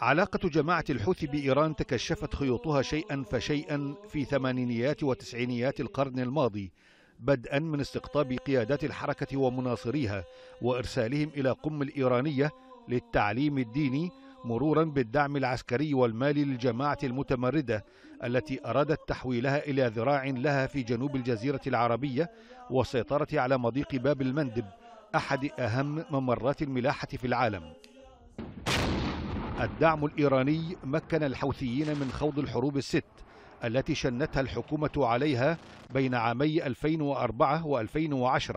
علاقة جماعة الحوثي بإيران تكشفت خيوطها شيئا فشيئا في ثمانينيات وتسعينيات القرن الماضي بدءا من استقطاب قيادات الحركة ومناصريها وإرسالهم إلى قم الإيرانية للتعليم الديني مرورا بالدعم العسكري والمالي للجماعة المتمردة التي أرادت تحويلها إلى ذراع لها في جنوب الجزيرة العربية والسيطرة على مضيق باب المندب أحد أهم ممرات الملاحة في العالم الدعم الإيراني مكن الحوثيين من خوض الحروب الست التي شنتها الحكومة عليها بين عامي 2004 و2010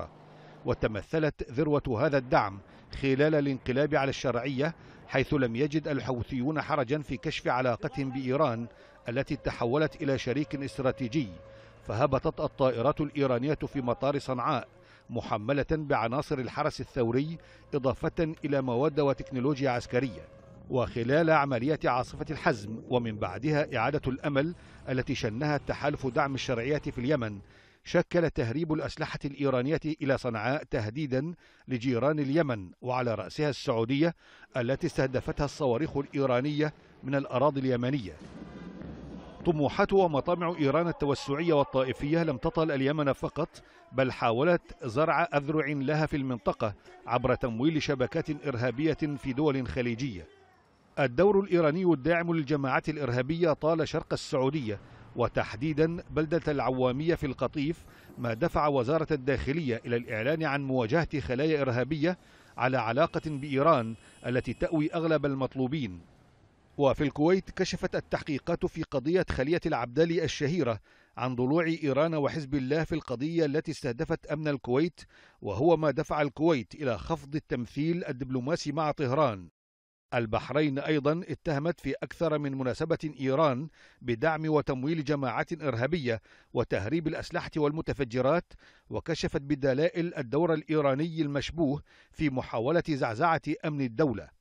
وتمثلت ذروة هذا الدعم خلال الانقلاب على الشرعية حيث لم يجد الحوثيون حرجا في كشف علاقتهم بإيران التي تحولت إلى شريك استراتيجي فهبطت الطائرات الإيرانية في مطار صنعاء محملة بعناصر الحرس الثوري إضافة إلى مواد وتكنولوجيا عسكرية وخلال عملية عاصفة الحزم ومن بعدها إعادة الأمل التي شنها التحالف دعم الشرعية في اليمن شكل تهريب الأسلحة الإيرانية إلى صنعاء تهديدا لجيران اليمن وعلى رأسها السعودية التي استهدفتها الصواريخ الإيرانية من الأراضي اليمنية طموحات ومطامع إيران التوسعية والطائفية لم تطل اليمن فقط بل حاولت زرع أذرع لها في المنطقة عبر تمويل شبكات إرهابية في دول خليجية الدور الإيراني الداعم للجماعات الإرهابية طال شرق السعودية وتحديدا بلدة العوامية في القطيف ما دفع وزارة الداخلية إلى الإعلان عن مواجهة خلايا إرهابية على علاقة بإيران التي تأوي أغلب المطلوبين وفي الكويت كشفت التحقيقات في قضية خلية العبدالي الشهيرة عن ضلوع إيران وحزب الله في القضية التي استهدفت أمن الكويت وهو ما دفع الكويت إلى خفض التمثيل الدبلوماسي مع طهران البحرين أيضا اتهمت في أكثر من مناسبة إيران بدعم وتمويل جماعات إرهابية وتهريب الأسلحة والمتفجرات وكشفت بدلائل الدور الإيراني المشبوه في محاولة زعزعة أمن الدولة